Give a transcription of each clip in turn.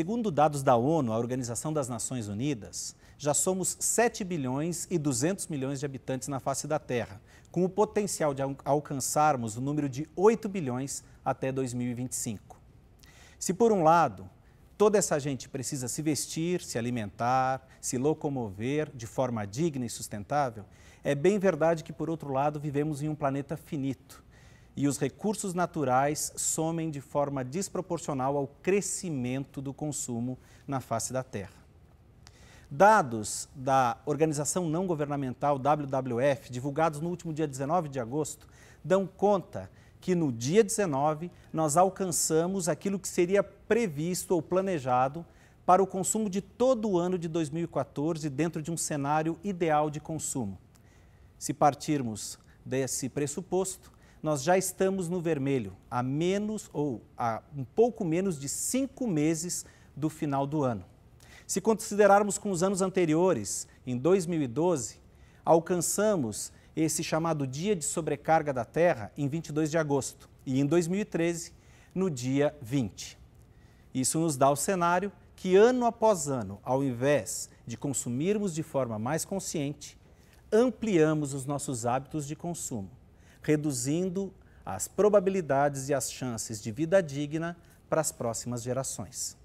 Segundo dados da ONU, a Organização das Nações Unidas, já somos 7 bilhões e 200 milhões de habitantes na face da Terra, com o potencial de alcançarmos o número de 8 bilhões até 2025. Se, por um lado, toda essa gente precisa se vestir, se alimentar, se locomover de forma digna e sustentável, é bem verdade que, por outro lado, vivemos em um planeta finito e os recursos naturais somem de forma desproporcional ao crescimento do consumo na face da Terra. Dados da organização não governamental WWF, divulgados no último dia 19 de agosto, dão conta que no dia 19 nós alcançamos aquilo que seria previsto ou planejado para o consumo de todo o ano de 2014 dentro de um cenário ideal de consumo. Se partirmos desse pressuposto, nós já estamos no vermelho, a menos ou a um pouco menos de cinco meses do final do ano. Se considerarmos com os anos anteriores, em 2012, alcançamos esse chamado Dia de Sobrecarga da Terra em 22 de agosto e em 2013, no dia 20. Isso nos dá o cenário que, ano após ano, ao invés de consumirmos de forma mais consciente, ampliamos os nossos hábitos de consumo reduzindo as probabilidades e as chances de vida digna para as próximas gerações.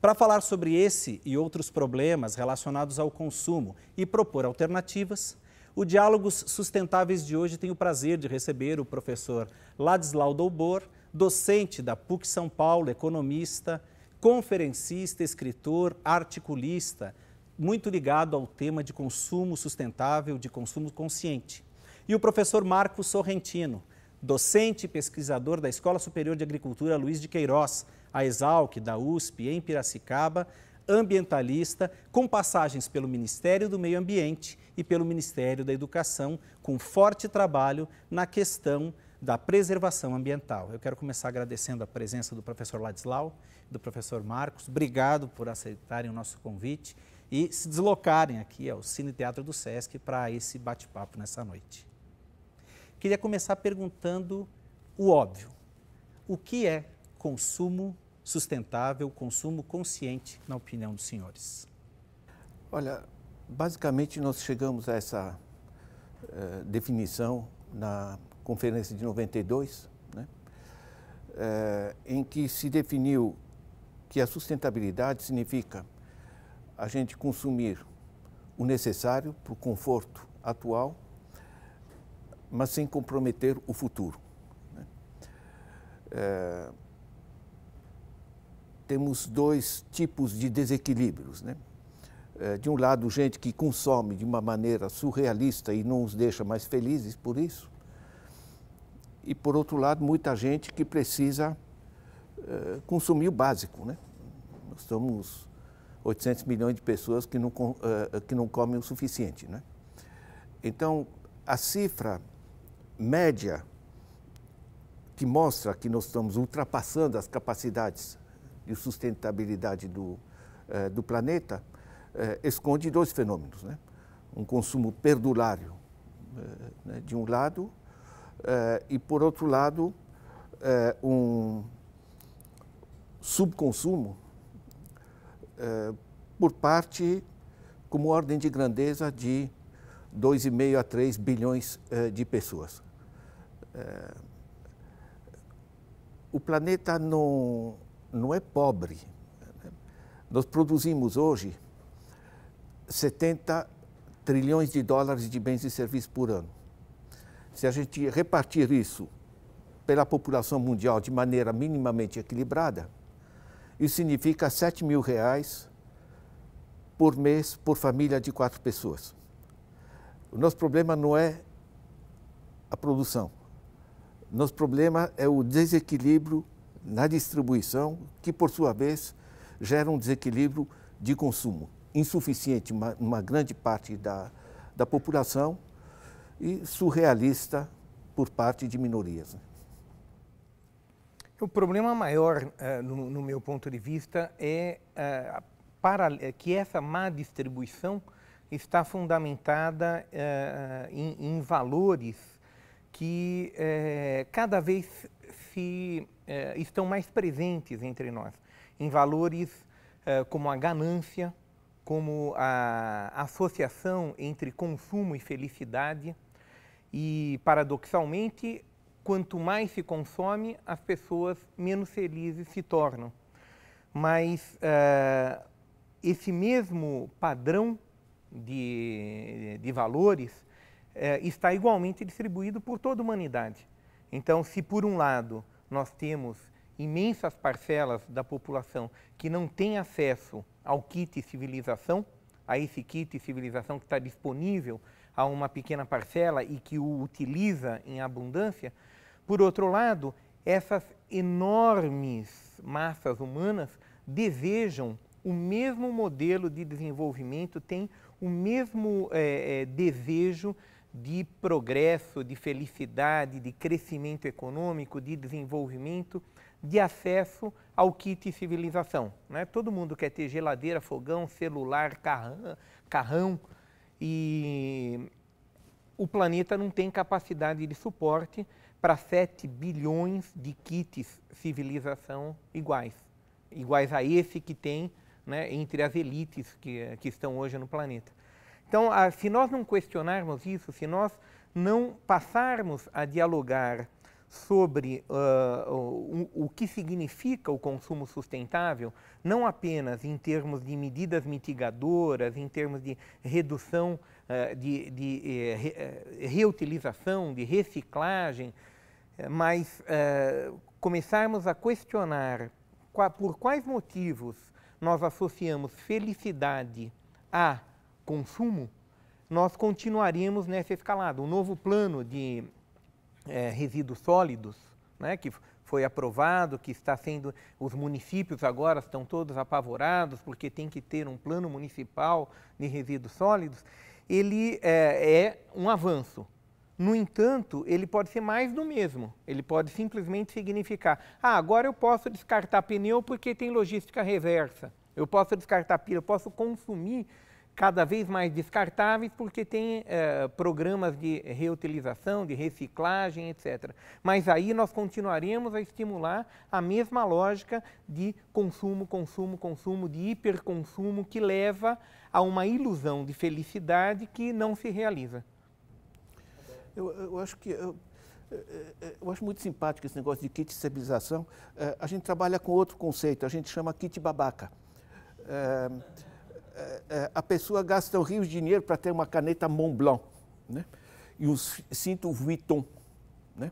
Para falar sobre esse e outros problemas relacionados ao consumo e propor alternativas, o Diálogos Sustentáveis de hoje tem o prazer de receber o professor Ladislau Doubor, docente da PUC São Paulo, economista, conferencista, escritor, articulista, muito ligado ao tema de consumo sustentável, de consumo consciente e o professor Marcos Sorrentino, docente e pesquisador da Escola Superior de Agricultura Luiz de Queiroz, a Exalc, da USP, em Piracicaba, ambientalista, com passagens pelo Ministério do Meio Ambiente e pelo Ministério da Educação, com forte trabalho na questão da preservação ambiental. Eu quero começar agradecendo a presença do professor Ladislau, do professor Marcos. Obrigado por aceitarem o nosso convite e se deslocarem aqui ao Cine Teatro do Sesc para esse bate-papo nessa noite. Queria começar perguntando o óbvio. O que é consumo sustentável, consumo consciente, na opinião dos senhores? Olha, basicamente nós chegamos a essa eh, definição na conferência de 92, né? eh, em que se definiu que a sustentabilidade significa a gente consumir o necessário para o conforto atual mas sem comprometer o futuro. Né? É, temos dois tipos de desequilíbrios. Né? É, de um lado, gente que consome de uma maneira surrealista e não os deixa mais felizes por isso. E, por outro lado, muita gente que precisa é, consumir o básico. Né? Nós somos 800 milhões de pessoas que não, é, que não comem o suficiente. Né? Então, a cifra média que mostra que nós estamos ultrapassando as capacidades de sustentabilidade do, eh, do planeta eh, esconde dois fenômenos. Né? Um consumo perdulário, eh, né, de um lado, eh, e por outro lado, eh, um subconsumo eh, por parte, como ordem de grandeza, de 2,5 a 3 bilhões de pessoas. É, o planeta não, não é pobre. Né? Nós produzimos hoje 70 trilhões de dólares de bens e serviços por ano. Se a gente repartir isso pela população mundial de maneira minimamente equilibrada, isso significa 7 mil reais por mês por família de quatro pessoas. O nosso problema não é a produção. Nosso problema é o desequilíbrio na distribuição, que por sua vez gera um desequilíbrio de consumo insuficiente uma, uma grande parte da, da população e surrealista por parte de minorias. Né? O problema maior, eh, no, meu ponto de vista, é, eh, é que essa má distribuição está fundamentada eh, em valores que é, cada vez se, é, estão mais presentes entre nós, em valores é, como a ganância, como a associação entre consumo e felicidade. E, paradoxalmente, quanto mais se consome, as pessoas menos felizes se tornam. Mas esse mesmo padrão de, de valores eh, está igualmente distribuído por toda a humanidade. Então, se por um lado nós temos imensas parcelas da população que não tem acesso ao kit civilização, a esse kit civilização que está disponível a uma pequena parcela e que o utiliza em abundância, por outro lado, essas enormes massas humanas desejam o mesmo modelo de desenvolvimento, têm o mesmo é, é, desejo de progresso, de felicidade, de crescimento econômico, de desenvolvimento, de acesso ao kit civilização. Né? Todo mundo quer ter geladeira, fogão, celular, carrão, carrão e o planeta não tem capacidade de suporte para 7 bilhões de kits civilização iguais, iguais a esse que tem né, entre as elites que, que estão hoje no planeta. Então, ah, se nós não questionarmos isso, se nós não passarmos a dialogar sobre uh, o, o, que significa o consumo sustentável, não apenas em termos de medidas mitigadoras, em termos de redução, uh, de, de eh, re, eh, reutilização, de reciclagem, eh, mas uh, começarmos a questionar por quais motivos nós associamos felicidade a consumo, nós continuaríamos nessa escalada. O novo plano de é, resíduos sólidos, né, que foi aprovado, que está sendo. Os municípios agora estão todos apavorados porque tem que ter um plano municipal de resíduos sólidos. Ele é, é, um avanço. No entanto, ele pode ser mais do mesmo. Ele pode simplesmente significar: ah, agora eu posso descartar pneu porque tem logística reversa. Eu posso descartar pneu, eu posso consumir cada vez mais descartáveis, porque tem eh, programas de reutilização, de reciclagem, etc. Mas aí nós continuaremos a estimular a mesma lógica de consumo, consumo, consumo, de hiperconsumo, que leva a uma ilusão de felicidade que não se realiza. Eu, eu acho que. Eu, eu acho muito simpático esse negócio de kit civilização. Eh, a gente trabalha com outro conceito, a gente chama kit babaca. É, eh, eh, a pessoa gasta o rio de dinheiro para ter uma caneta Montblanc né? e um cinto Vuitton. Né?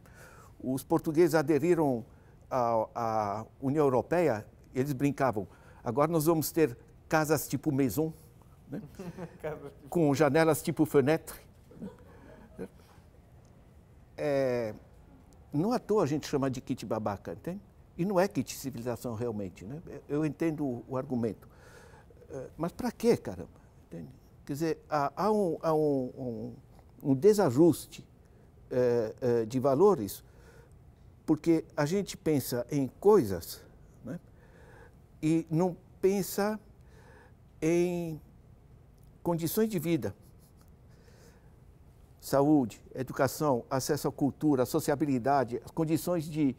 Os portugueses aderiram à, à União Europeia, eles brincavam. Agora nós vamos ter casas tipo maison, né? Tipo com janelas tipo fenêtre. É, não à toa a gente chama de kit babaca, entende? E não é kit civilização realmente, né? Eu entendo o argumento. Eh, mas para quê, caramba? Entende? Quer dizer, há, há, um, há um, um, um, desajuste é, é, de valores, porque a gente pensa em coisas né, e não pensa em condições de vida. Saúde, educação, acesso à cultura, sociabilidade, as condições de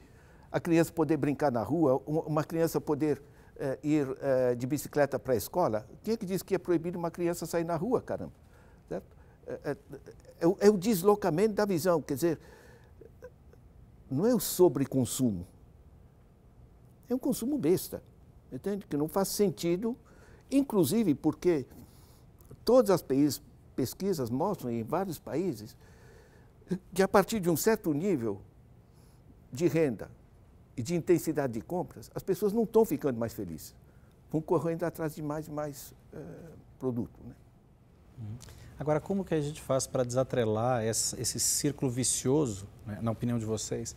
a criança poder brincar na rua, uma criança poder uh, ir uh, de bicicleta para a escola, quem é que diz que é proibido uma criança sair na rua, caramba? Certo? Eh, é, é, é o deslocamento da visão, quer dizer, não é o sobreconsumo, é um consumo besta, entende? Que não faz sentido, inclusive porque todas as pesquisas mostram em vários países que a partir de um certo nível de renda, e de intensidade de compras, as pessoas não estão ficando mais felizes. Vão correndo atrás de mais e mais é, produto. Né? Uhum. Agora, como que a gente faz para desatrelar essa, esse círculo vicioso, né, na opinião de vocês,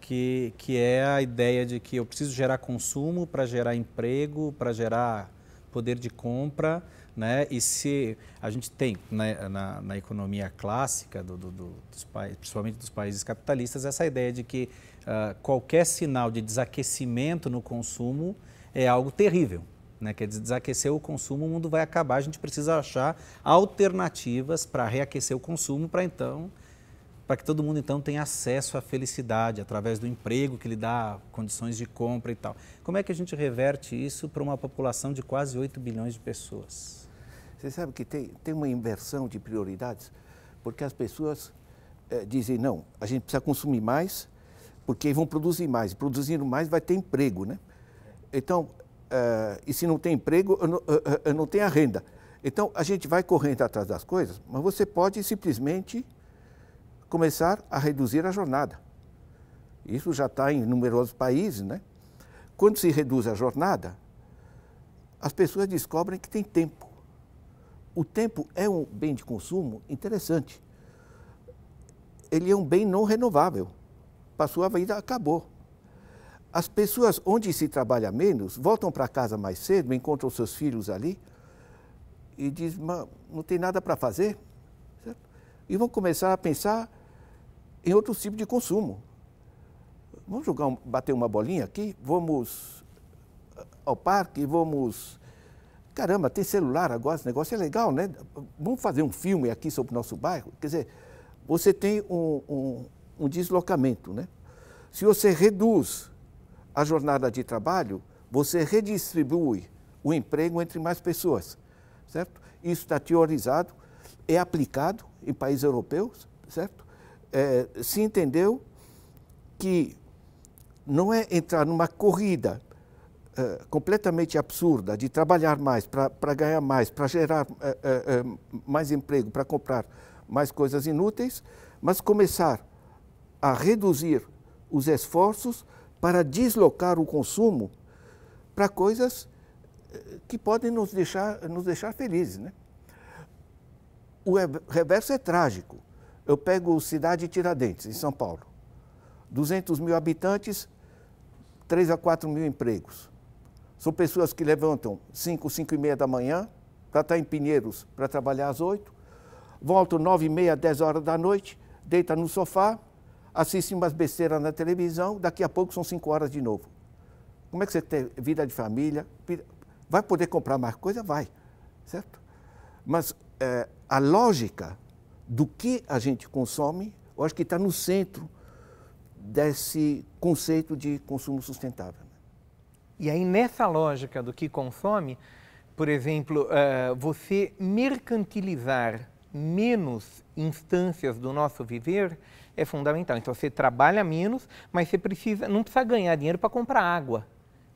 que, que é a ideia de que eu preciso gerar consumo para gerar emprego, para gerar poder de compra, né? E se a gente tem né, na, na, economia clássica, do, do, do, dos, principalmente dos países capitalistas, essa ideia de que uh, qualquer sinal de desaquecimento no consumo é algo terrível. Né? Quer dizer, desaquecer o consumo, o mundo vai acabar. A gente precisa achar alternativas para reaquecer o consumo, para então para que todo mundo então tenha acesso à felicidade através do emprego que lhe dá condições de compra e tal. Como é que a gente reverte isso para uma população de quase 8 bilhões de pessoas? Você sabe que tem, tem uma inversão de prioridades, porque as pessoas é, dizem, não, a gente precisa consumir mais, porque vão produzir mais. Produzindo mais vai ter emprego, né? Então, uh, e se não tem emprego, eu não, eu, não tenho a renda. Então, a gente vai correndo atrás das coisas, mas você pode simplesmente começar a reduzir a jornada. Isso já está em numerosos países, né? Quando se reduz a jornada, as pessoas descobrem que tem tempo. O tempo é um bem de consumo interessante. Ele é um bem não renovável passou a vida, acabou. As pessoas onde se trabalha menos voltam para casa mais cedo, encontram seus filhos ali e dizem, não tem nada para fazer. Certo? E vão começar a pensar em outro tipo de consumo. Vamos jogar um, bater uma bolinha aqui? Vamos ah, ao parque, vamos. Caramba, tem celular agora, esse negócio é legal, né? Vamos fazer um filme aqui sobre o nosso bairro. Quer dizer, você tem um, um, um deslocamento. Né? Se você reduz a jornada de trabalho, você redistribui o emprego entre mais pessoas, certo? Isso está teorizado, é aplicado em países europeus, certo? É, se entendeu que não é entrar numa corrida é, completamente absurda de trabalhar mais para ganhar mais, para gerar é, é, é, mais emprego, para comprar mais coisas inúteis, mas começar a reduzir os esforços para deslocar o consumo para coisas eh, que podem nos deixar, nos deixar felizes. Né? O reverso é trágico. Eu pego cidade Tiradentes, em São Paulo. 200 mil habitantes, 3 a 4 mil empregos. São pessoas que levantam 5, 5 e meia da manhã para estar em Pinheiros para trabalhar às 8, voltam 9 e meia, 10 horas da noite, deita no sofá, assiste umas besteiras na televisão, daqui a pouco são cinco horas de novo. Como é que você tem vida de família? Vai poder comprar mais coisa? Vai, certo? Mas é, a lógica do que a gente consome, eu acho que está no centro desse conceito de consumo sustentável. Né? E aí, nessa lógica do que consome, por exemplo, uh, você mercantilizar menos instâncias do nosso viver é fundamental. Então você trabalha menos, mas você precisa, não precisa ganhar dinheiro para comprar água.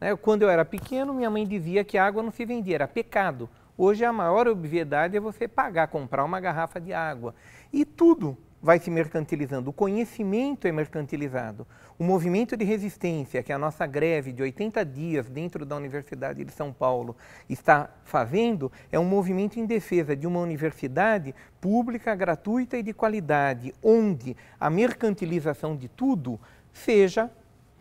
Né? Quando eu era pequeno, minha mãe dizia que a água não se vendia, era pecado. Hoje a maior obviedade é você pagar, comprar uma garrafa de água. E tudo, vai se mercantilizando, o conhecimento é mercantilizado. O movimento de resistência, que é a nossa greve de 80 dias dentro da Universidade de São Paulo está fazendo, é um movimento em defesa de uma universidade pública, gratuita e de qualidade, onde a mercantilização de tudo seja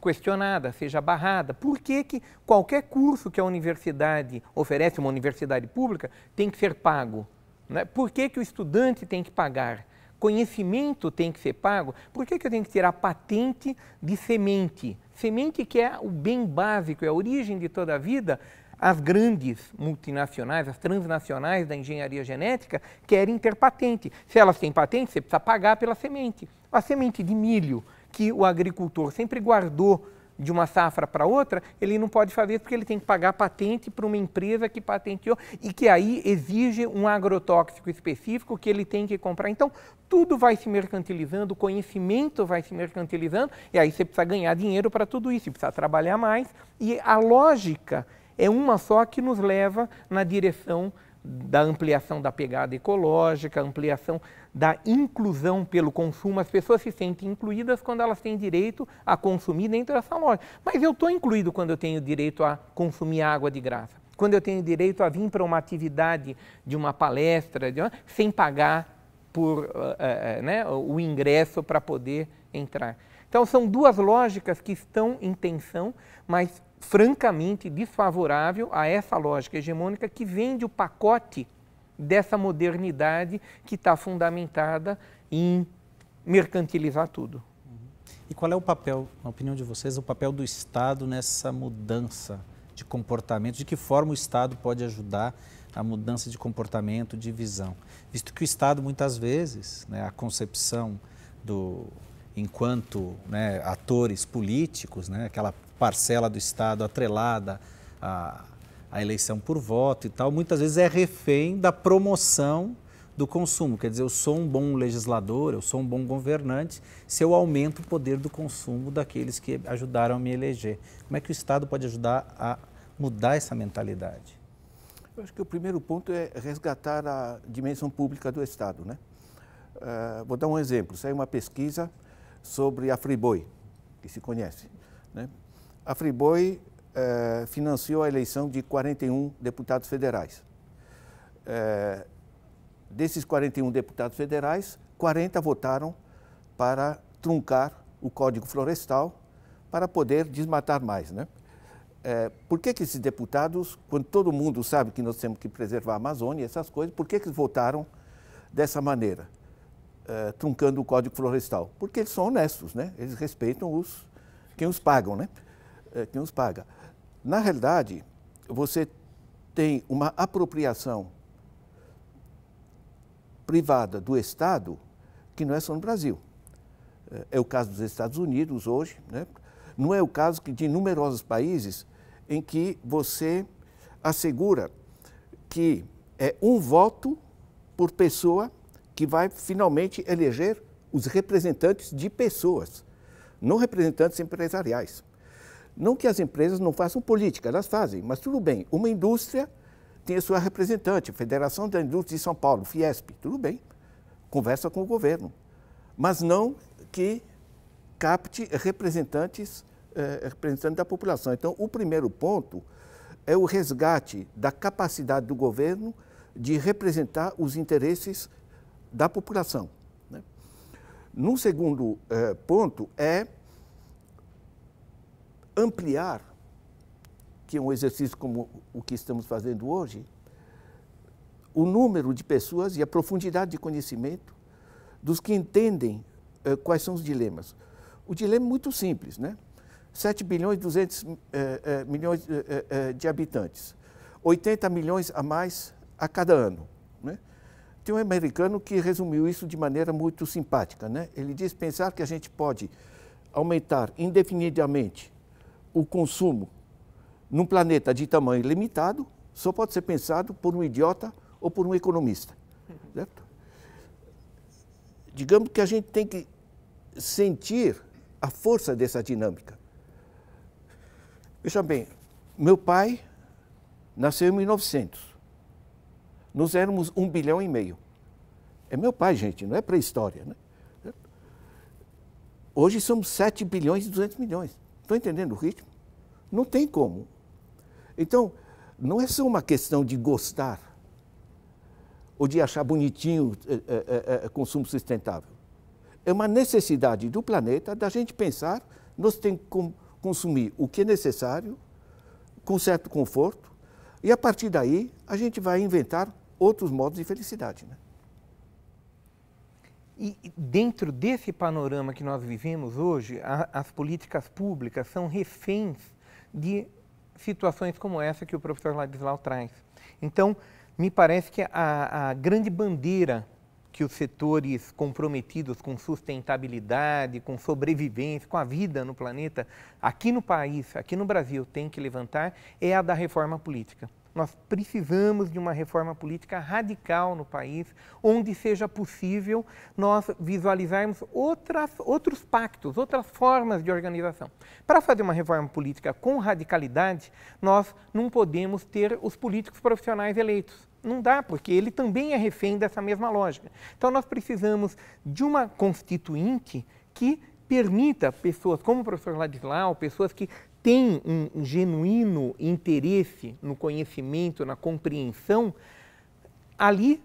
questionada, seja barrada. Por que, que qualquer curso que a universidade oferece, uma universidade pública, tem que ser pago? Né? Por que, que o estudante tem que pagar? conhecimento tem que ser pago, por que, que eu tenho que tirar a patente de semente? Semente que é o bem básico, é a origem de toda a vida. As grandes multinacionais, as transnacionais da engenharia genética querem ter patente. Se elas têm patente, você precisa pagar pela semente. A semente de milho que o agricultor sempre guardou de uma safra para outra, ele não pode fazer porque ele tem que pagar patente para uma empresa que patenteou e que aí exige um agrotóxico específico que ele tem que comprar. Então, tudo vai se mercantilizando, o conhecimento vai se mercantilizando e aí você precisa ganhar dinheiro para tudo isso, precisa trabalhar mais e a lógica é uma só que nos leva na direção da ampliação da pegada ecológica, ampliação da inclusão pelo consumo. As pessoas se sentem incluídas quando elas têm direito a consumir dentro dessa loja. Mas eu estou incluído quando eu tenho direito a consumir água de graça, quando eu tenho direito a vir para uma atividade de uma palestra, de uma, sem pagar por uh, uh, né, o ingresso para poder entrar. Então, são duas lógicas que estão em tensão, mas francamente desfavorável a essa lógica hegemônica que vende o pacote dessa modernidade que está fundamentada em mercantilizar tudo. E qual é o papel, na opinião de vocês, o papel do Estado nessa mudança de comportamento? De que forma o Estado pode ajudar a mudança de comportamento, de visão? Visto que o Estado, muitas vezes, né, a concepção do enquanto né, atores políticos, né, aquela parcela do Estado atrelada à, à eleição por voto e tal, muitas vezes é refém da promoção do consumo. Quer dizer, eu sou um bom legislador, eu sou um bom governante, se eu aumento o poder do consumo daqueles que ajudaram a me eleger. Como é que o Estado pode ajudar a mudar essa mentalidade? Eu acho que o primeiro ponto é resgatar a dimensão pública do Estado. Né? Uh, vou dar um exemplo. Saiu uma pesquisa sobre a Friboi, que se conhece. Né? A Friboi eh, financiou a eleição de 41 deputados federais. Eh, desses 41 deputados federais, 40 votaram para truncar o Código Florestal para poder desmatar mais. Né? Eh, por que, que esses deputados, quando todo mundo sabe que nós temos que preservar a Amazônia, essas coisas, por que, que votaram dessa maneira? Eh, truncando o Código Florestal, porque eles são honestos, né? eles respeitam os, quem os pagam, né? Eh, quem os paga. Na realidade, você tem uma apropriação privada do Estado que não é só no Brasil. Eh, é o caso dos Estados Unidos hoje, né? não é o caso de numerosos países em que você assegura que é um voto por pessoa que vai finalmente eleger os representantes de pessoas, não representantes empresariais. Não que as empresas não façam política, elas fazem, mas tudo bem. Uma indústria tem a sua representante, a Federação da Indústria de São Paulo, Fiesp, tudo bem. Conversa com o governo. Mas não que capte representantes, eh, representantes da população. Então, o primeiro ponto é o resgate da capacidade do governo de representar os interesses da população. Né? Num segundo eh, ponto é ampliar, que é um exercício como o que estamos fazendo hoje, o número de pessoas e a profundidade de conhecimento dos que entendem eh, quais são os dilemas. O dilema é muito simples, né? 7 bilhões e 200 eh, eh, milhões de habitantes, 80 milhões a mais a cada ano. Tem um americano que resumiu isso de maneira muito simpática. Né? Ele diz pensar que a gente pode aumentar indefinidamente o consumo num planeta de tamanho limitado só pode ser pensado por um idiota ou por um economista. Uhum. Certo? Digamos que a gente tem que sentir a força dessa dinâmica. Veja bem, meu pai nasceu em 1900 nós éramos um bilhão e meio. É meu pai, gente, não é pré-história. Né? Hoje somos 7 bilhões e 200 milhões. Estão entendendo o ritmo? Não tem como. Então, não é só uma questão de gostar ou de achar bonitinho é, é, é, consumo sustentável. É uma necessidade do planeta da gente pensar, nós temos que consumir o que é necessário, com certo conforto, e a partir daí a gente vai inventar outros modos de felicidade. Né? E dentro desse panorama que nós vivemos hoje, a, as políticas públicas são reféns de situações como essa que o professor Ladislau traz. Então, me parece que a, a grande bandeira que os setores comprometidos com sustentabilidade, com sobrevivência, com a vida no planeta, aqui no país, aqui no Brasil, tem que levantar é a da reforma política. Nós precisamos de uma reforma política radical no país, onde seja possível nós visualizarmos outras, outros pactos, outras formas de organização. Para fazer uma reforma política com radicalidade, nós não podemos ter os políticos profissionais eleitos. Não dá, porque ele também é refém dessa mesma lógica. Então, nós precisamos de uma constituinte que permita pessoas como o professor Ladislau, pessoas que tem um, genuíno interesse no conhecimento, na compreensão, ali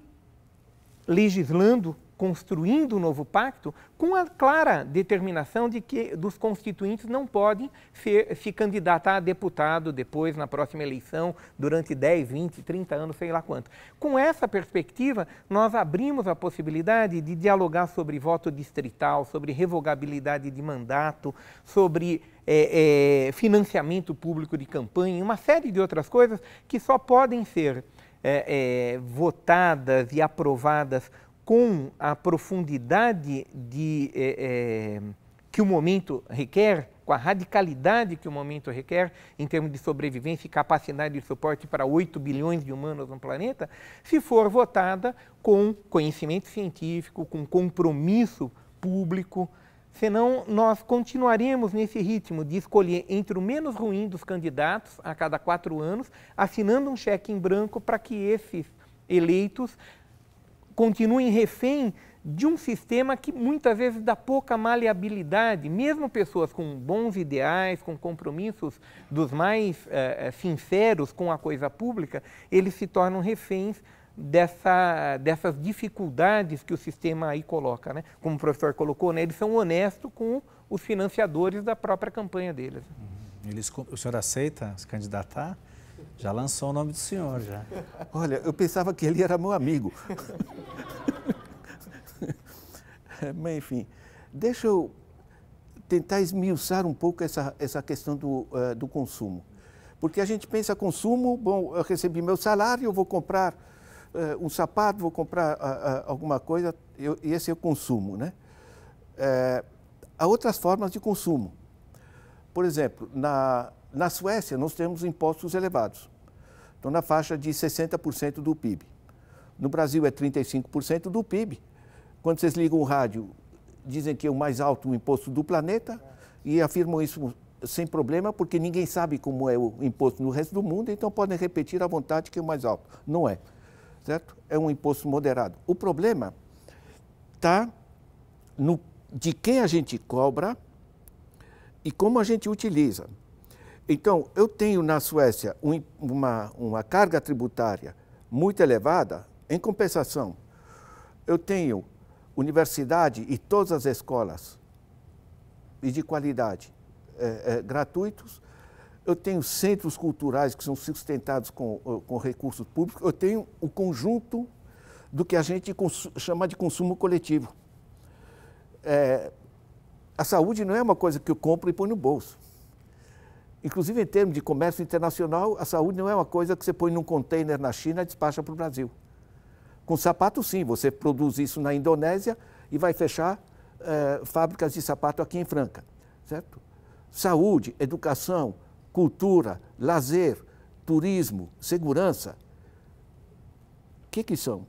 legislando construindo o um novo pacto com a clara determinação de que dos constituintes não podem ser, se candidatar a deputado depois, na próxima eleição, durante 10, 20, 30 anos, sei lá quanto. Com essa perspectiva, nós abrimos a possibilidade de dialogar sobre voto distrital, sobre revogabilidade de mandato, sobre é, é, financiamento público de campanha, uma série de outras coisas que só podem ser é, é votadas e aprovadas com a profundidade de, é, é, que o momento requer, com a radicalidade que o momento requer em termos de sobrevivência e capacidade de suporte para 8 bilhões de humanos no planeta, se for votada com conhecimento científico, com compromisso público. Senão, nós continuaremos nesse ritmo de escolher entre o menos ruim dos candidatos a cada quatro anos, assinando um cheque em branco para que esses eleitos continuem refém de um sistema que muitas vezes dá pouca maleabilidade, mesmo pessoas com bons ideais, com compromissos dos mais eh, eh, sinceros com a coisa pública, eles se tornam reféns dessa, dessas dificuldades que o sistema aí coloca, né? Como o professor colocou, né? Eles são honestos com os financiadores da própria campanha deles. Uhum. Eles, o senhor aceita se candidatar? Já lançou o nome do senhor, já. Olha, eu pensava que ele era meu amigo. Mas, enfim, deixa eu tentar esmiuçar um pouco essa, essa questão do, uh, do consumo. Porque a gente pensa consumo, bom, eu recebi meu salário, eu vou comprar uh, um sapato, vou comprar uh, alguma coisa, eu, esse é o consumo, né? Eh, há outras formas de consumo. Por exemplo, na, na Suécia, nós temos impostos elevados. Então, na faixa de 60% do PIB. No Brasil, é 35% do PIB. Quando vocês ligam o rádio, dizem que é o mais alto imposto do planeta e afirmam isso sem problema, porque ninguém sabe como é o imposto no resto do mundo, então podem repetir à vontade que é o mais alto. Não é. Certo? É um imposto moderado. O problema está no de quem a gente cobra e como a gente utiliza. Então, eu tenho na Suécia um, uma, uma carga tributária muito elevada, em compensação, eu tenho universidade e todas as escolas e de qualidade é, é, gratuitos, eu tenho centros culturais que são sustentados com, eh, com recursos públicos, eu tenho o conjunto do que a gente chama de consumo coletivo. É, a saúde não é uma coisa que eu compro e põe no bolso. Inclusive, em termos de comércio internacional, a saúde não é uma coisa que você põe num container na China e despacha para o Brasil. Com sapato, sim, você produz isso na Indonésia e vai fechar eh, fábricas de sapato aqui em Franca, certo? Saúde, educação, cultura, lazer, turismo, segurança. O que, que são?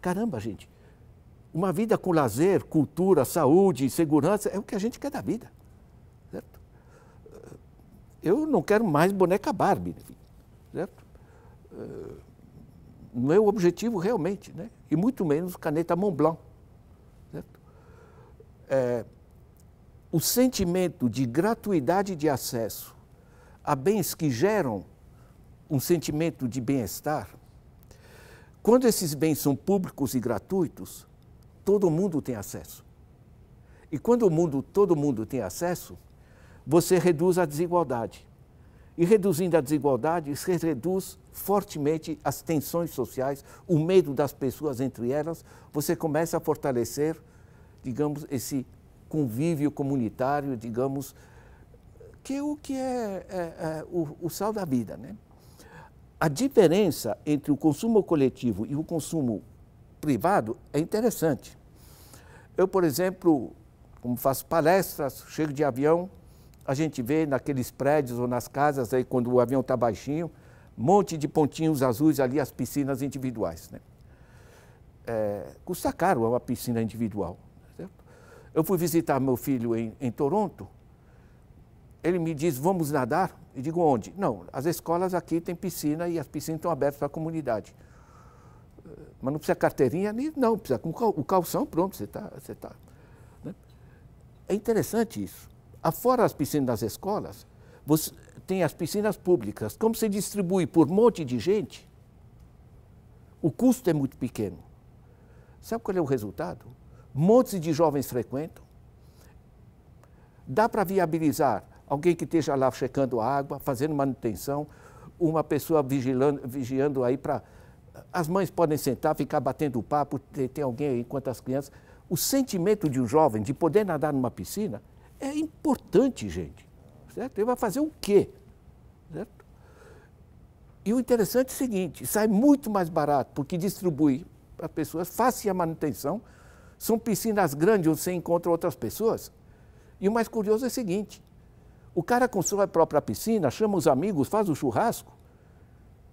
Caramba, gente, uma vida com lazer, cultura, saúde, segurança é o que a gente quer da vida eu não quero mais boneca Barbie, certo? o eh, objetivo realmente, né? E muito menos caneta Montblanc, certo? É, o sentimento de gratuidade de acesso a bens que geram um sentimento de bem-estar, quando esses bens são públicos e gratuitos, todo mundo tem acesso. E quando o mundo, todo mundo tem acesso, você reduz a desigualdade. E reduzindo a desigualdade, você reduz fortemente as tensões sociais, o medo das pessoas entre elas, você começa a fortalecer, digamos, esse convívio comunitário, digamos, que é o que é, é, é o, o sal da vida, né? A diferença entre o consumo coletivo e o consumo privado é interessante. Eu, por exemplo, como faço palestras, chego de avião, a gente vê naqueles prédios ou nas casas, aí, quando o avião está baixinho, um monte de pontinhos azuis ali, as piscinas individuais. Né? É, custa caro uma piscina individual. Certo? Eu fui visitar meu filho em, em Toronto, ele me diz, vamos nadar? E digo, onde? Não, as escolas aqui têm piscina e as piscinas estão abertas para a comunidade. Mas não precisa carteirinha, nem, não, precisa com o calção, pronto, você está. Você tá, né? É interessante isso. Afora as piscinas das escolas, você tem as piscinas públicas. Como se distribui por um monte de gente, o custo é muito pequeno. Sabe qual é o resultado? Montes de jovens frequentam. Dá para viabilizar alguém que esteja lá checando a água, fazendo manutenção, uma pessoa vigilando, vigiando aí para. As mães podem sentar, ficar batendo papo, tem alguém aí enquanto as crianças. O sentimento de um jovem de poder nadar numa piscina é importante, gente. Certo? Ele vai fazer o quê? Certo? E o interessante é o seguinte, sai muito mais barato, porque distribui para pessoas, faz a manutenção, são piscinas grandes onde você encontra outras pessoas. E o mais curioso é o seguinte, o cara constrói a própria piscina, chama os amigos, faz o churrasco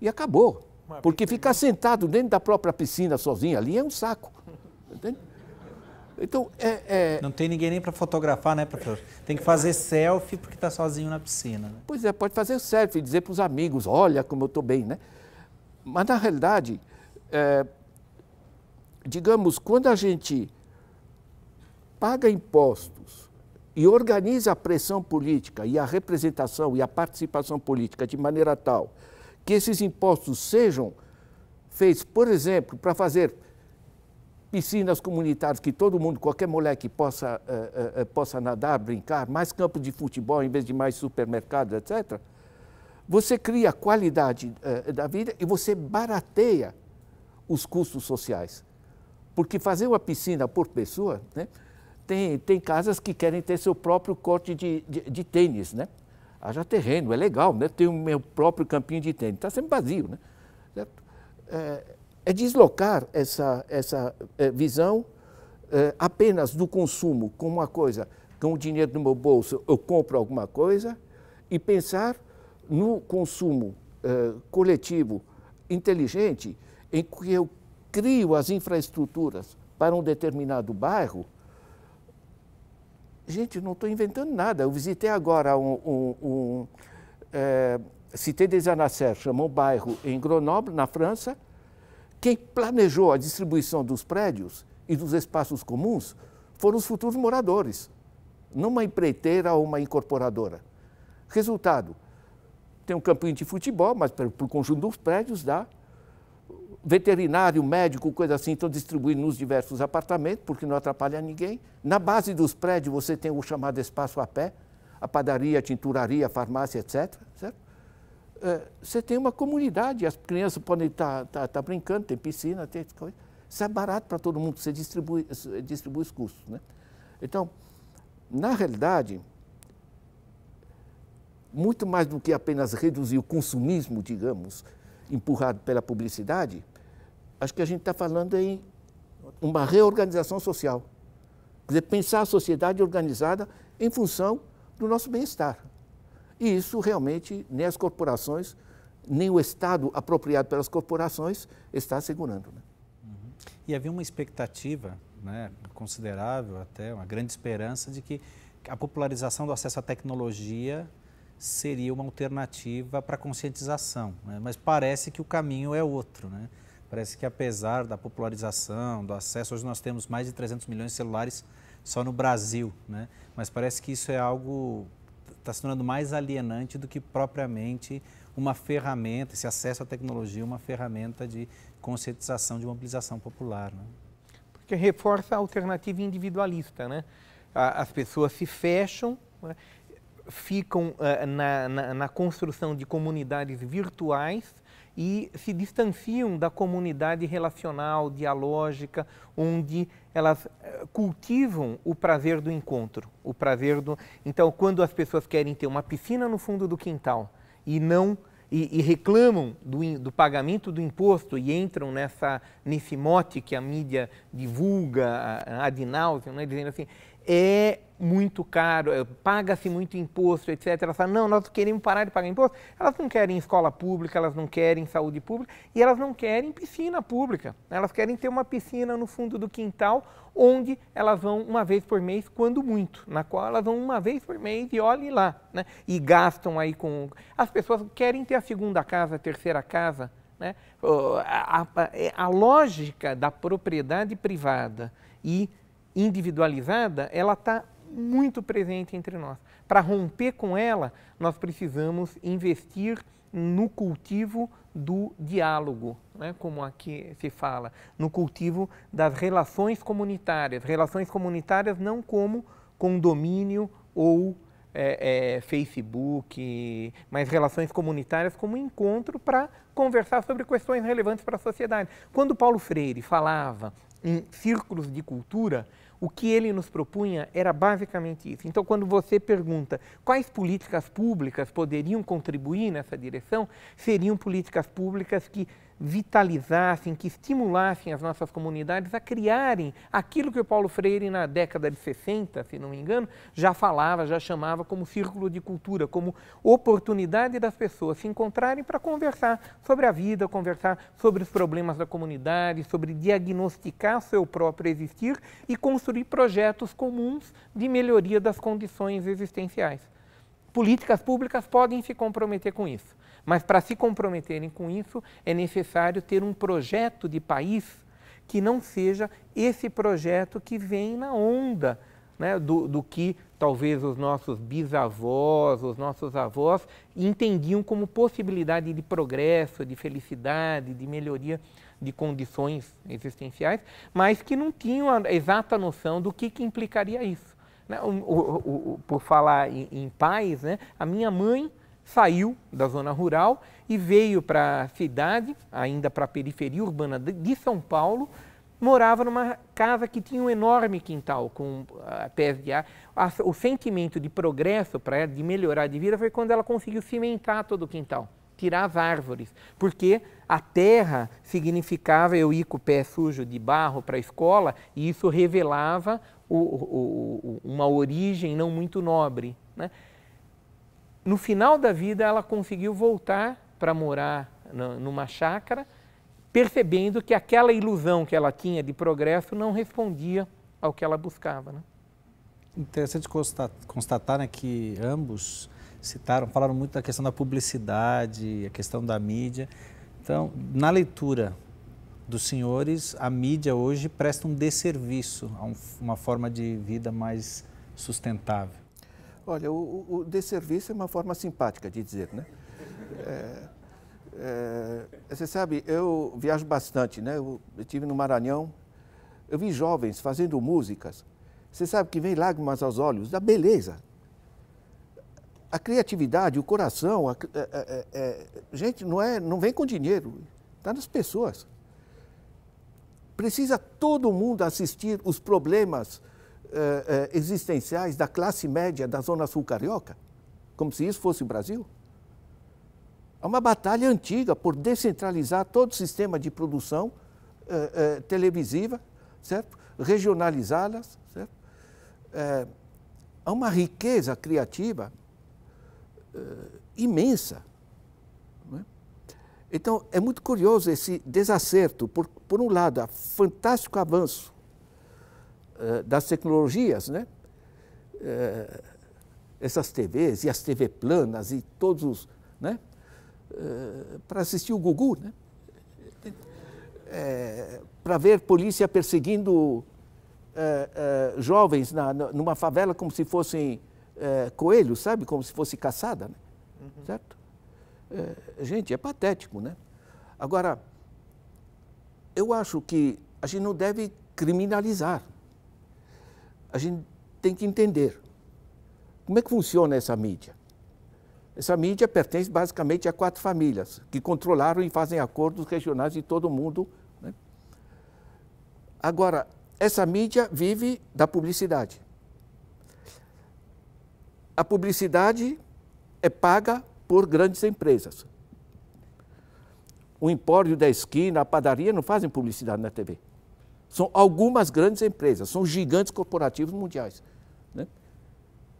e acabou. porque ficar sentado dentro da própria piscina sozinho ali é um saco. Entende? Então, é, é... Não tem ninguém nem para fotografar, né, professor? Tem que fazer selfie porque está sozinho na piscina. Né? Pois é, pode fazer selfie, e dizer para os amigos, olha como eu estou bem, né? Mas, na realidade, é... digamos, quando a gente paga impostos e organiza a pressão política e a representação e a participação política de maneira tal que esses impostos sejam feitos, por exemplo, para fazer piscinas comunitárias que todo mundo, qualquer moleque possa, uh, uh, possa nadar, brincar, mais campos de futebol em vez de mais supermercados, etc., você cria a qualidade uh, da vida e você barateia os custos sociais. Porque fazer uma piscina por pessoa, né, tem, tem casas que querem ter seu próprio corte de, de, de tênis, né? Haja terreno, é legal, né? Tem o meu próprio campinho de tênis, está sempre vazio, né? Certo? É, é deslocar essa, essa eh, visão é, apenas do consumo como uma coisa, com o dinheiro no meu bolso eu compro alguma coisa, e pensar no consumo é, coletivo inteligente, em que eu crio as infraestruturas para um determinado bairro. Gente, não estou inventando nada. Eu visitei agora um. um, um é, Cité des Anacers, chamou um bairro em Grenoble, na França, quem planejou a distribuição dos prédios e dos espaços comuns foram os futuros moradores, não uma empreiteira ou uma incorporadora. Resultado, tem um campinho de futebol, mas para o conjunto dos prédios dá. Veterinário, médico, coisa assim, estão distribuindo nos diversos apartamentos, porque não atrapalha ninguém. Na base dos prédios você tem o chamado espaço a pé, a padaria, a tinturaria, a farmácia, etc. Certo? É, você tem uma comunidade, as crianças podem estar tá, tá, tá brincando, tem piscina, tem coisa. Isso é barato para todo mundo, você distribui, eh, distribui os custos. Né? Então, na realidade, muito mais do que apenas reduzir o consumismo, digamos, empurrado pela publicidade, acho que a gente está falando em uma reorganização social. Quer dizer, pensar a sociedade organizada em função do nosso bem-estar. E isso realmente nem as corporações, nem o Estado apropriado pelas corporações está assegurando. Né? Uhum. E havia uma expectativa né, considerável, até uma grande esperança, de que a popularização do acesso à tecnologia seria uma alternativa para a conscientização. Né? Mas parece que o caminho é outro. Né? Parece que apesar da popularização, do acesso, hoje nós temos mais de 300 milhões de celulares só no Brasil, né? mas parece que isso é algo está se tornando mais alienante do que propriamente uma ferramenta, esse acesso à tecnologia, uma ferramenta de conscientização, de mobilização popular. Né? Porque reforça a alternativa individualista, né? As pessoas se fecham, né? ficam eh, na, na, na construção de comunidades virtuais e se distanciam da comunidade relacional, dialógica, onde elas eh, cultivam o prazer do encontro, o prazer do. Então, quando as pessoas querem ter uma piscina no fundo do quintal e não e, e reclamam do, do, pagamento do imposto e entram nessa nesse mote que a mídia divulga ad nauseam, né, dizendo assim, é muito caro, é, paga-se muito imposto, etc. Elas falam, não, nós queremos parar de pagar imposto. Elas não querem escola pública, elas não querem saúde pública e elas não querem piscina pública. Elas querem ter uma piscina no fundo do quintal onde elas vão uma vez por mês, quando muito, na qual elas vão uma vez por mês e olhe lá, né? E gastam aí com... As pessoas querem ter a segunda casa, a terceira casa, né? a, a, a lógica da propriedade privada e individualizada, ela está muito presente entre nós. Para romper com ela, nós precisamos investir no cultivo do diálogo, né, como aqui se fala, no cultivo das relações comunitárias. Relações comunitárias não como condomínio ou é, é, Facebook, mas relações comunitárias como encontro para conversar sobre questões relevantes para a sociedade. Quando Paulo Freire falava em círculos de cultura, o que ele nos propunha era basicamente isso. Então, quando você pergunta quais políticas públicas poderiam contribuir nessa direção, seriam políticas públicas que vitalizassem, que estimulassem as nossas comunidades a criarem aquilo que o Paulo Freire, na década de 60, se não me engano, já falava, já chamava como círculo de cultura, como oportunidade das pessoas se encontrarem para conversar sobre a vida, conversar sobre os problemas da comunidade, sobre diagnosticar seu próprio existir e construir projetos comuns de melhoria das condições existenciais. Políticas públicas podem se comprometer com isso. Mas para se comprometerem com isso, é necessário ter um projeto de país que não seja esse projeto que vem na onda né, do, do que talvez os nossos bisavós, os nossos avós entendiam como possibilidade de progresso, de felicidade, de melhoria de condições existenciais, mas que não tinham a exata noção do que, que implicaria isso. Né? O, o, o, por falar em, em paz, né, a minha mãe saiu da zona rural e veio para a cidade, ainda para a periferia urbana de São Paulo, morava numa casa que tinha um enorme quintal com a ah, pés de ar. O sentimento de progresso para ela, de melhorar de vida, foi quando ela conseguiu cimentar todo o quintal, tirar as árvores, porque a terra significava eu ir com o pé sujo de barro para a escola e isso revelava o, o, o, uma origem não muito nobre. Né? no final da vida ela conseguiu voltar para morar numa chácara, percebendo que aquela ilusão que ela tinha de progresso não respondia ao que ela buscava. Né? Interessante constatar né, que ambos citaram, falaram muito da questão da publicidade, a questão da mídia. Então, na leitura dos senhores, a mídia hoje presta um desserviço a uma forma de vida mais sustentável. Olha, o, o desserviço é uma forma simpática de dizer, né? É, é, você sabe, eu viajo bastante, né? Eu estive no Maranhão, eu vi jovens fazendo músicas. Você sabe que vem lágrimas aos olhos da beleza. A criatividade, o coração, a, é, é, é, gente não é, não vem com dinheiro, está nas pessoas. Precisa todo mundo assistir os problemas eh, eh, existenciais da classe média da Zona Sul Carioca, como se isso fosse o Brasil. Há é uma batalha antiga por descentralizar todo o sistema de produção eh, eh, televisiva, certo? regionalizá-las. há uma riqueza criativa imensa. É? Então, é muito curioso esse desacerto. Por, por um lado, há fantástico avanço eh, das tecnologias, né? Eh, essas TVs e as TV planas e todos os, né? Eh, para assistir o Gugu, né? É, para ver polícia perseguindo é, é, jovens na, numa favela como se fossem coelhos, sabe? Como se fosse caçada, né? uhum. certo? gente, é patético, né? Agora, eu acho que a gente não deve criminalizar a gente tem que entender como é que funciona essa mídia. Essa mídia pertence basicamente a quatro famílias que controlaram e fazem acordos regionais de todo o mundo. Né? Agora, essa mídia vive da publicidade. A publicidade é paga por grandes empresas. O empório da esquina, a padaria não fazem publicidade na TV. São algumas grandes empresas, são gigantes corporativos mundiais, né?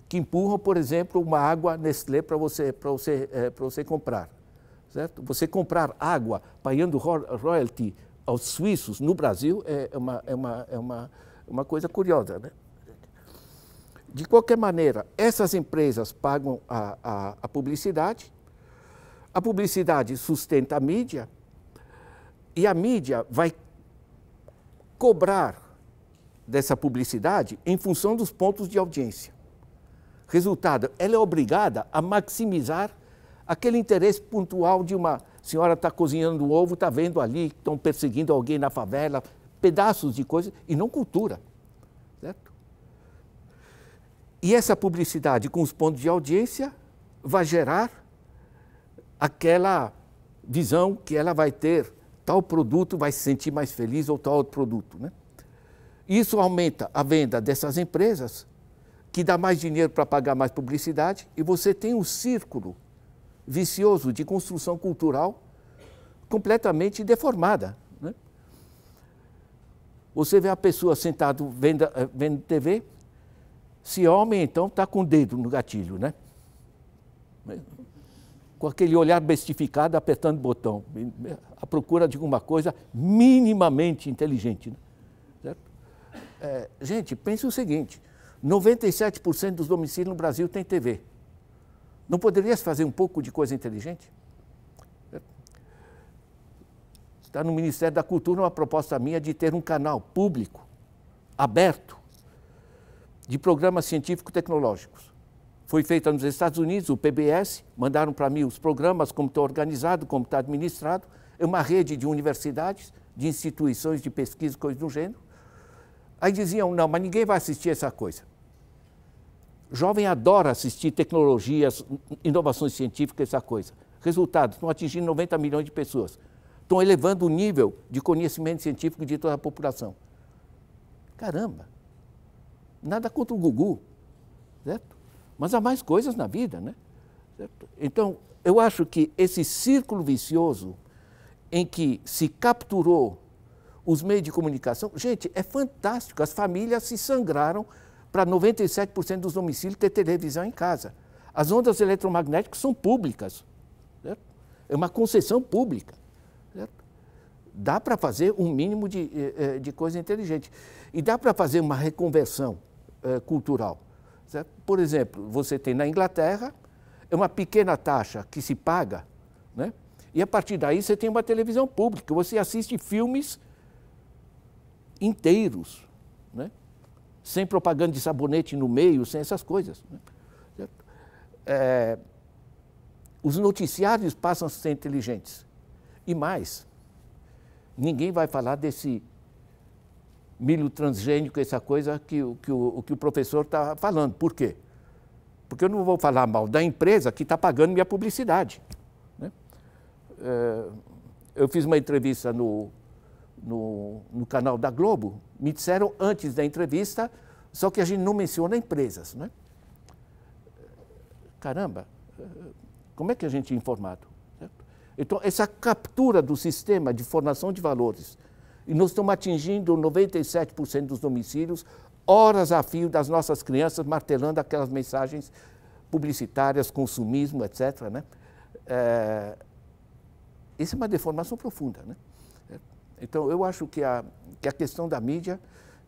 que empurram, por exemplo, uma água Nestlé para você, você, é, você comprar. Certo? Você comprar água pagando royalty aos suíços no Brasil é, é uma, é uma, é uma, uma coisa curiosa. Né? De qualquer maneira, essas empresas pagam a, a, a, publicidade, a publicidade sustenta a mídia, e a mídia vai cobrar dessa publicidade em função dos pontos de audiência. Resultado, ela é obrigada a maximizar aquele interesse pontual de uma senhora está cozinhando um ovo, está vendo ali, estão perseguindo alguém na favela, pedaços de coisa, e não cultura. Certo? E essa publicidade com os pontos de audiência vai gerar aquela visão que ela vai ter tal produto vai se sentir mais feliz ou tal outro produto. Né? Isso aumenta a venda dessas empresas, que dá mais dinheiro para pagar mais publicidade, e você tem um círculo vicioso de construção cultural completamente deformada. Né? Você vê a pessoa sentada eh, vendo, vendo TV, se homem, então, está com o dedo no gatilho, né? com aquele olhar bestificado, apertando o botão, à procura de alguma coisa minimamente inteligente. Né? É, gente, pense o seguinte: 97% dos domicílios no Brasil tem TV. Não poderia se fazer um pouco de coisa inteligente? Está no Ministério da Cultura uma proposta minha de ter um canal público, aberto, de programas científicos tecnológicos foi feita nos Estados Unidos, o PBS, mandaram para mim os programas, como está organizado, como está administrado, é uma rede de universidades, de instituições de pesquisa, coisas do gênero. Aí diziam, não, mas ninguém vai assistir essa coisa. Jovem adora assistir tecnologias, inovações científicas, essa coisa. Resultado, estão atingindo 90 milhões de pessoas. Estão elevando o nível de conhecimento científico de toda a população. Caramba! Nada contra o Gugu, certo? Mas há mais coisas na vida, né? Certo? Então, eu acho que esse círculo vicioso em que se capturou os meios de comunicação, gente, é fantástico. As famílias se sangraram para 97% dos domicílios ter televisão em casa. As ondas eletromagnéticas são públicas, certo? é uma concessão pública. Certo? Dá para fazer um mínimo de, eh, eh, de coisa inteligente. E dá para fazer uma reconversão eh, cultural. Certo? Por exemplo, você tem na Inglaterra é uma pequena taxa que se paga, né? e a partir daí você tem uma televisão pública, você assiste filmes inteiros, né? sem propaganda de sabonete no meio, sem essas coisas. Né? É, os noticiários passam a ser inteligentes. E mais, ninguém vai falar desse milho transgênico, essa coisa que, que, o, que o professor está falando. Por quê? Porque eu não vou falar mal da empresa que está pagando minha publicidade. Né? É, eu fiz uma entrevista no, no, no, canal da Globo, me disseram antes da entrevista, só que a gente não menciona empresas. Né? Caramba, como é que a gente é informado? Então, essa captura do sistema de formação de valores e nós estamos atingindo 97% dos domicílios, horas a fio das nossas crianças martelando aquelas mensagens publicitárias, consumismo, etc. Né? É, é uma deformação profunda. Né? Então, eu acho que a, que a questão da mídia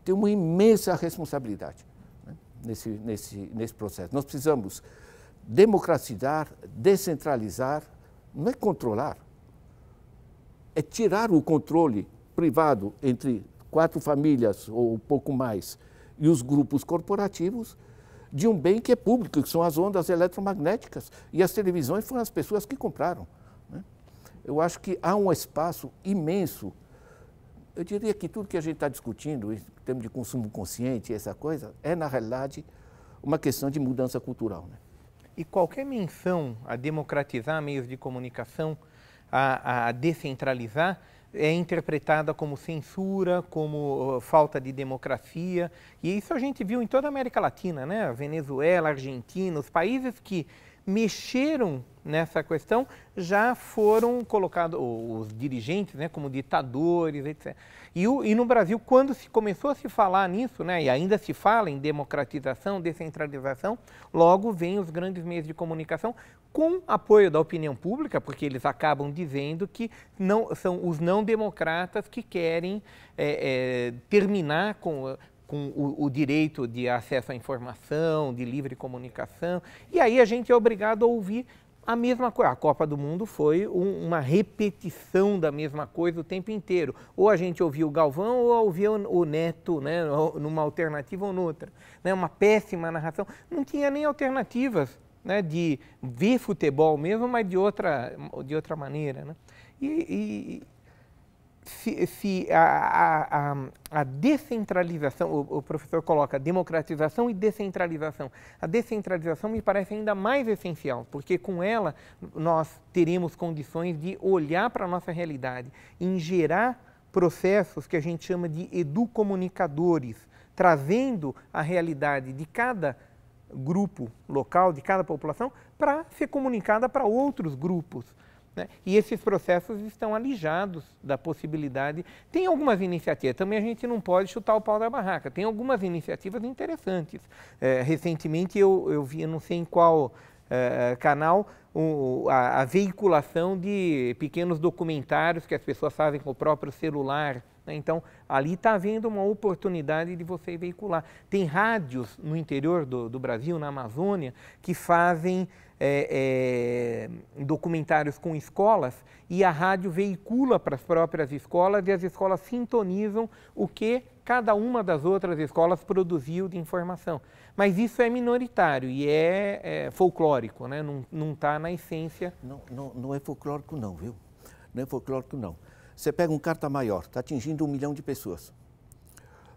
tem uma imensa responsabilidade né? nesse, nesse, nesse processo. Nós precisamos democratizar, descentralizar, não é controlar, é tirar o controle privado entre quatro famílias ou um pouco mais e os grupos corporativos de um bem que é público, que são as ondas eletromagnéticas. E as televisões foram as pessoas que compraram. Né? Eu acho que há um espaço imenso. Eu diria que tudo que a gente está discutindo, em termos de consumo consciente e essa coisa, é, na realidade, uma questão de mudança cultural. Né? E qualquer menção a democratizar meios de comunicação, a, a descentralizar, é interpretada como censura, como ah, falta de democracia. E isso a gente viu em toda a América Latina, né? Venezuela, Argentina, os países que mexeram nessa questão já foram colocados os dirigentes né, como ditadores, etc. E, o, e, no Brasil, quando se começou a se falar nisso, né, e ainda se fala em democratização, descentralização, logo vem os grandes meios de comunicação com apoio da opinião pública, porque eles acabam dizendo que não, são os não democratas que querem é, é, terminar com com o, o, direito de acesso à informação, de livre comunicação. E aí a gente é obrigado a ouvir a mesma coisa. A Copa do Mundo foi um, uma repetição da mesma coisa o tempo inteiro. Ou a gente ouvia o Galvão ou ouvia o, o Neto, né, numa alternativa ou noutra. Né, uma péssima narração. Não tinha nem alternativas né, de ver futebol mesmo, mas de outra, de outra maneira. Né? E, e, se, se a, a, a, descentralização, o, o, professor coloca democratização e descentralização. A descentralização me parece ainda mais essencial, porque com ela nós teremos condições de olhar para a nossa realidade, em gerar processos que a gente chama de educomunicadores, trazendo a realidade de cada grupo local, de cada população, para ser comunicada para outros grupos né? E esses processos estão alijados da possibilidade. Tem algumas iniciativas, também a gente não pode chutar o pau da barraca, tem algumas iniciativas interessantes. É, recentemente eu, eu vi, não sei em qual é, canal, o, a, a, veiculação de pequenos documentários que as pessoas fazem com o próprio celular. Né? Então, ali está havendo uma oportunidade de você veicular. Tem rádios no interior do, do Brasil, na Amazônia, que fazem é, é, documentários com escolas e a rádio veicula para as próprias escolas e as escolas sintonizam o que cada uma das outras escolas produziu de informação. Mas isso é minoritário e é, é folclórico, né? não está na essência. Não, não, não é folclórico não, viu? Não é folclórico não. Você pega um carta maior, está atingindo um milhão de pessoas.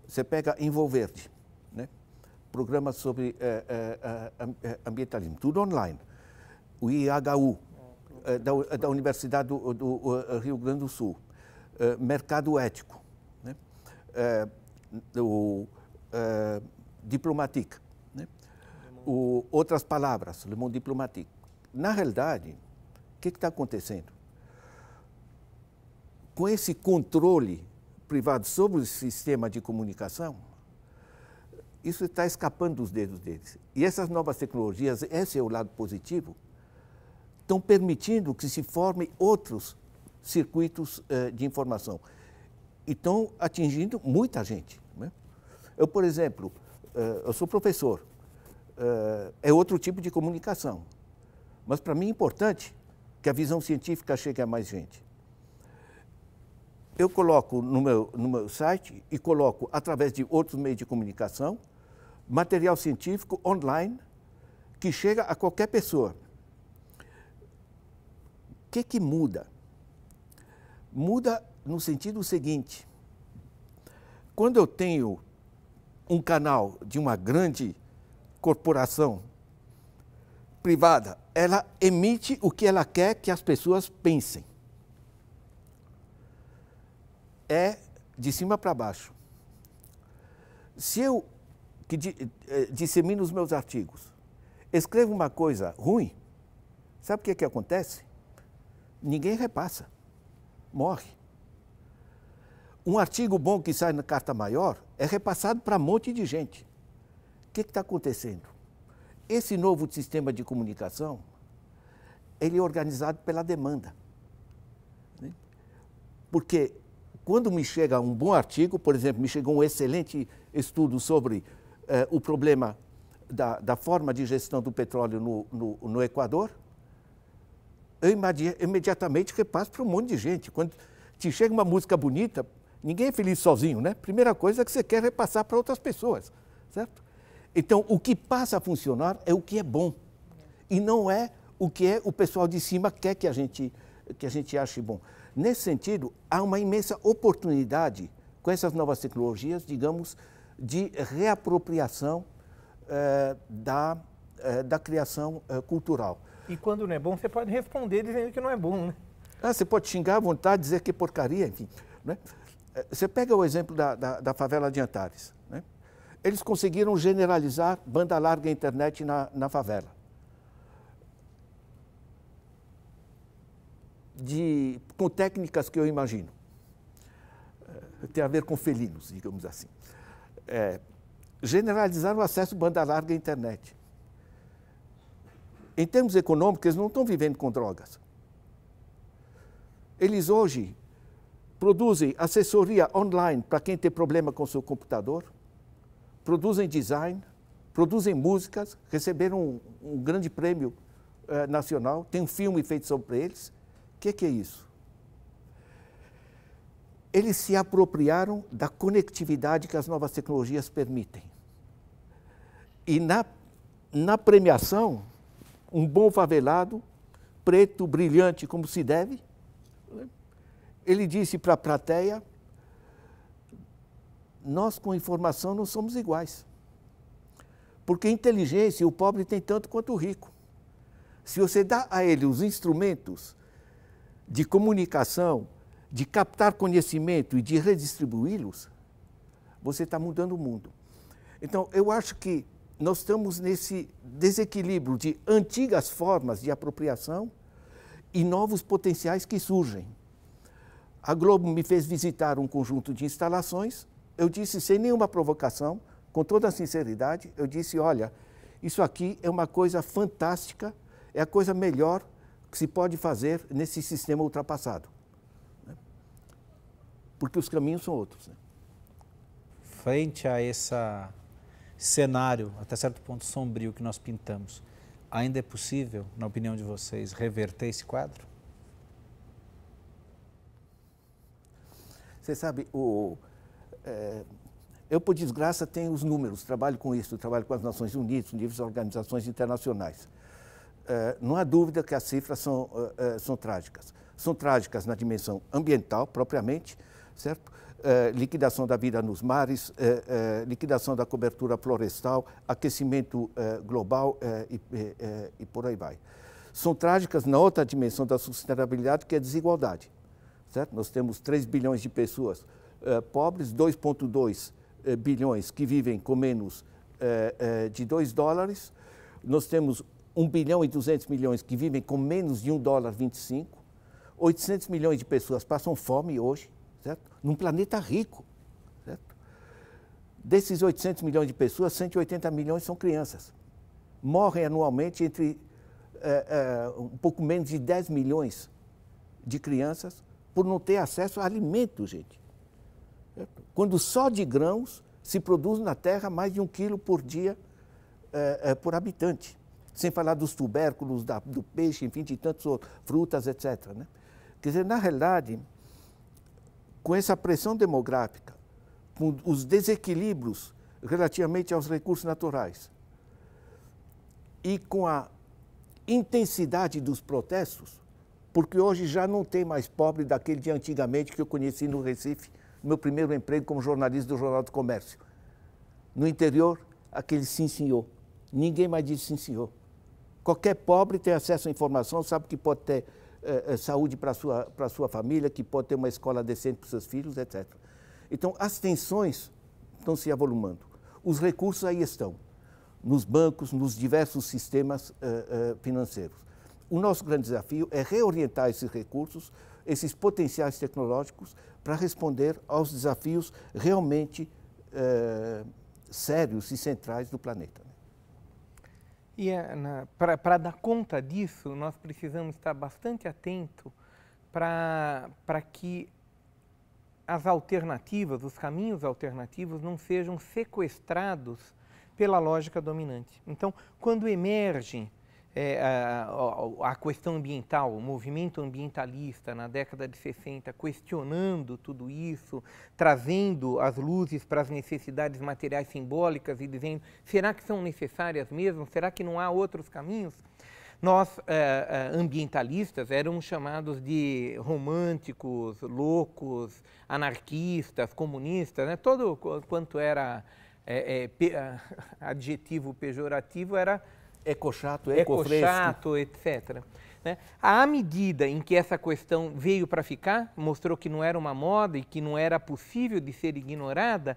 Você pega Envolverde, né? programas sobre eh, eh, eh, ambientalismo, tudo online o IHU, eh, da, da Universidade do, do, eh, Rio Grande do Sul, eh, Mercado Ético, né? o Diplomatique, né? o, outras palavras, Le Monde Diplomatique. Na realidade, o que está acontecendo? Com esse controle privado sobre o sistema de comunicação, isso está escapando dos dedos deles. E essas novas tecnologias, esse é o lado positivo, estão permitindo que se formem outros circuitos eh, de informação. E estão atingindo muita gente. Né? Eu, por exemplo, eh, eu sou professor, eh, é outro tipo de comunicação. Mas para mim é importante que a visão científica chegue a mais gente. Eu coloco no meu, no meu site e coloco, através de outros meios de comunicação, material científico online que chega a qualquer pessoa que, que muda? Muda no sentido seguinte: quando eu tenho um canal de uma grande corporação privada, ela emite o que ela quer que as pessoas pensem. É de cima para baixo. Se eu que eh, dissemino os meus artigos, escrevo uma coisa ruim, sabe o que, que acontece? ninguém repassa, morre. Um artigo bom que sai na carta maior é repassado para um monte de gente. O que está acontecendo? Esse novo sistema de comunicação, ele é organizado pela demanda. Né? Porque quando me chega um bom artigo, por exemplo, me chegou um excelente estudo sobre eh, o problema da, da, forma de gestão do petróleo no, no, no Equador, eu imediatamente repasso para um monte de gente. Quando te chega uma música bonita, ninguém é feliz sozinho, né? Primeira coisa é que você quer repassar para outras pessoas, certo? Então, o que passa a funcionar é o que é bom e não é o que é o pessoal de cima quer que a gente que a gente ache bom. Nesse sentido, há uma imensa oportunidade com essas novas tecnologias, digamos, de reapropriação eh, da, eh, da criação eh, cultural. E quando não é bom, você pode responder dizendo que não é bom, né? Ah, você pode xingar à vontade, dizer que é porcaria, enfim. Né? É, você pega o exemplo da, da, da favela de Antares. Né? Eles conseguiram generalizar banda larga internet na, na favela. De, com técnicas que eu imagino. É, tem a ver com felinos, digamos assim. É, generalizar o acesso banda larga à internet. Em termos econômicos, eles não estão vivendo com drogas. Eles hoje produzem assessoria online para quem tem problema com seu computador, produzem design, produzem músicas, receberam um, um grande prêmio eh, nacional, tem um filme feito sobre eles. O que, que é isso? Eles se apropriaram da conectividade que as novas tecnologias permitem. E na, na premiação, um bom favelado, preto, brilhante, como se deve. Ele disse para a plateia: Nós com informação não somos iguais. Porque inteligência o pobre tem tanto quanto o rico. Se você dá a ele os instrumentos de comunicação, de captar conhecimento e de redistribuí-los, você está mudando o mundo. Então, eu acho que nós estamos nesse desequilíbrio de antigas formas de apropriação e novos potenciais que surgem. A Globo me fez visitar um conjunto de instalações. Eu disse, sem nenhuma provocação, com toda a sinceridade, eu disse: olha, isso aqui é uma coisa fantástica, é a coisa melhor que se pode fazer nesse sistema ultrapassado. Né? Porque os caminhos são outros. Né? Frente a essa cenário, até certo ponto sombrio, que nós pintamos, ainda é possível, na opinião de vocês, reverter esse quadro? Você sabe, o, é, eu, por desgraça, tenho os números, trabalho com isso, trabalho com as Nações Unidas, níveis organizações internacionais. É, não há dúvida que as cifras são, é, é são trágicas. São trágicas na dimensão ambiental, propriamente, certo? Eh, liquidação da vida nos mares, eh, eh, liquidação da cobertura florestal, aquecimento global e, e por aí vai. São trágicas na outra dimensão da sustentabilidade, que é a desigualdade. Certo? Nós temos 3 bilhões de pessoas pobres, 2,2 bilhões que vivem com menos de 2 dólares. Nós temos 1 bilhão e 200 milhões que vivem com menos de 1 dólar 25. 800 milhões de pessoas passam fome hoje num planeta rico. Certo? Desses 800 milhões de pessoas, 180 milhões são crianças. Morrem anualmente entre é, é, um pouco menos de 10 milhões de crianças por não ter acesso a alimento, gente. Certo? Quando só de grãos se produz na Terra mais de um quilo por dia é, por habitante. Sem falar dos tubérculos, da, do peixe, enfim, de tantas frutas, etc. Né? Quer dizer, na realidade, com essa pressão demográfica, com os desequilíbrios relativamente aos recursos naturais e com a intensidade dos protestos, porque hoje já não tem mais pobre daquele de antigamente que eu conheci no Recife, meu primeiro emprego como jornalista do Jornal do Comércio. No interior, aquele sim senhor. Ninguém mais diz sim senhor. Qualquer pobre tem acesso à informação, sabe que pode ter eh, eh, saúde para a sua, sua família, que pode ter uma escola decente para seus filhos, etc. Então, as tensões estão se avolumando. Os recursos aí estão, nos bancos, nos diversos sistemas eh, financeiros. O nosso grande desafio é reorientar esses recursos, esses potenciais tecnológicos, para responder aos desafios realmente sérios e centrais do planeta. E eh, para dar conta disso, nós precisamos estar bastante atento para que as alternativas, os caminhos alternativos não sejam sequestrados pela lógica dominante. Então, quando emergem é, a, a, questão ambiental, o movimento ambientalista na década de 60 questionando tudo isso, trazendo as luzes para as necessidades materiais simbólicas e dizendo: será que são necessárias mesmo? Será que não há outros caminhos? Nós, eh, ambientalistas, éramos chamados de românticos, loucos, anarquistas, comunistas, né? todo quanto era eh, eh, adjetivo pejorativo era ecochato, ecofresco. Ecochato, etc. Né? À medida em que essa questão veio para ficar, mostrou que não era uma moda e que não era possível de ser ignorada,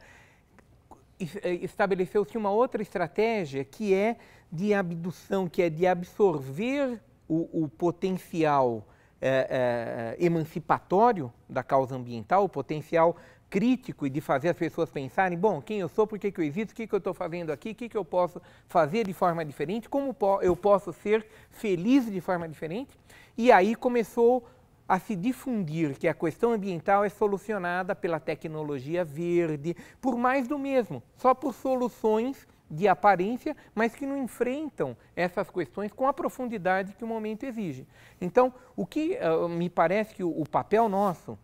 estabeleceu-se uma outra estratégia que é de abdução, que é de absorver o, o potencial é, é, emancipatório da causa ambiental, o potencial crítico e de fazer as pessoas pensarem, bom, quem eu sou, por que, que eu existo, o que, que eu estou fazendo aqui, o que, que eu posso fazer de forma diferente, como eu posso ser feliz de forma diferente. E aí começou a se difundir que a questão ambiental é solucionada pela tecnologia verde, por mais do mesmo, só por soluções de aparência, mas que não enfrentam essas questões com a profundidade que o momento exige. Então, o que uh, me parece que o, o papel nosso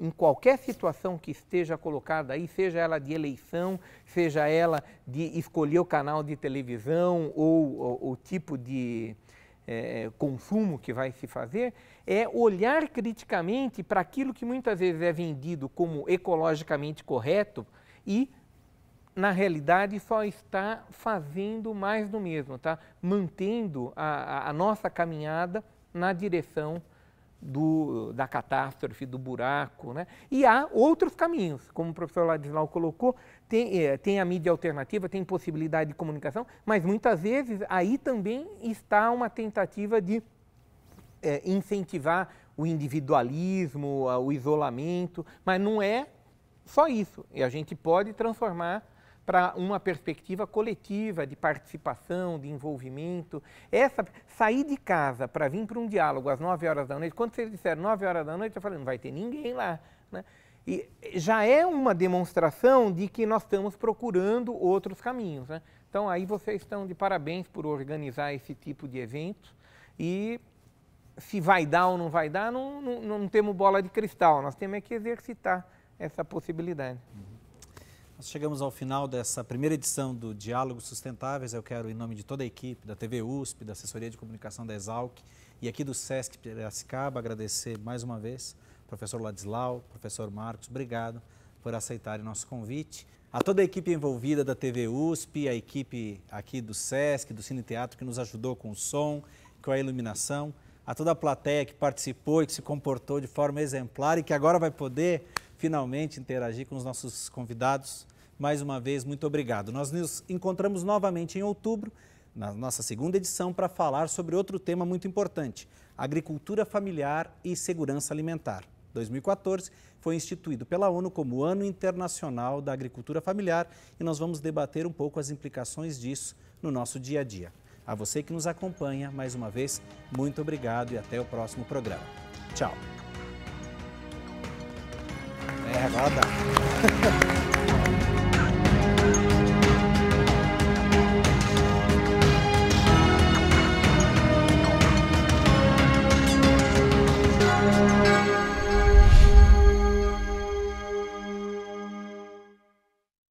em qualquer situação que esteja colocada aí, seja ela de eleição, seja ela de escolher o canal de televisão ou, o tipo de é, consumo que vai se fazer, é olhar criticamente para aquilo que muitas vezes é vendido como ecologicamente correto e na realidade só está fazendo mais do mesmo, tá? mantendo a, a nossa caminhada na direção do, da catástrofe, do buraco. Né? E há outros caminhos, como o professor Ladislau colocou, tem, é, tem a mídia alternativa, tem possibilidade de comunicação, mas muitas vezes aí também está uma tentativa de é, incentivar o individualismo, o isolamento, mas não é só isso. E a gente pode transformar para uma perspectiva coletiva de participação, de envolvimento. Essa sair de casa para vir para um diálogo às 9 horas da noite, quando vocês disseram 9 horas da noite, eu falei, não vai ter ninguém lá, né? E já é uma demonstração de que nós estamos procurando outros caminhos, né? Então aí vocês estão de parabéns por organizar esse tipo de evento e se vai dar ou não vai dar, não, não, não temos bola de cristal, nós temos é que exercitar essa possibilidade. Uhum. Nós chegamos ao final dessa primeira edição do Diálogos Sustentáveis. Eu quero, em nome de toda a equipe, da TV USP, da Assessoria de Comunicação da Exalc e aqui do SESC Piracicaba, agradecer mais uma vez professor Ladislau, professor Marcos, obrigado por aceitarem nosso convite. A toda a equipe envolvida da TV USP, a equipe aqui do SESC, do Cine Teatro, que nos ajudou com o som, com a iluminação, a toda a plateia que participou e que se comportou de forma exemplar e que agora vai poder finalmente interagir com os nossos convidados. Mais uma vez, muito obrigado. Nós nos encontramos novamente em outubro, na nossa segunda edição, para falar sobre outro tema muito importante: agricultura familiar e segurança alimentar. 2014 foi instituído pela ONU como Ano Internacional da Agricultura Familiar e nós vamos debater um pouco as implicações disso no nosso dia a dia. A você que nos acompanha, mais uma vez, muito obrigado e até o próximo programa. Tchau! É, agora dá.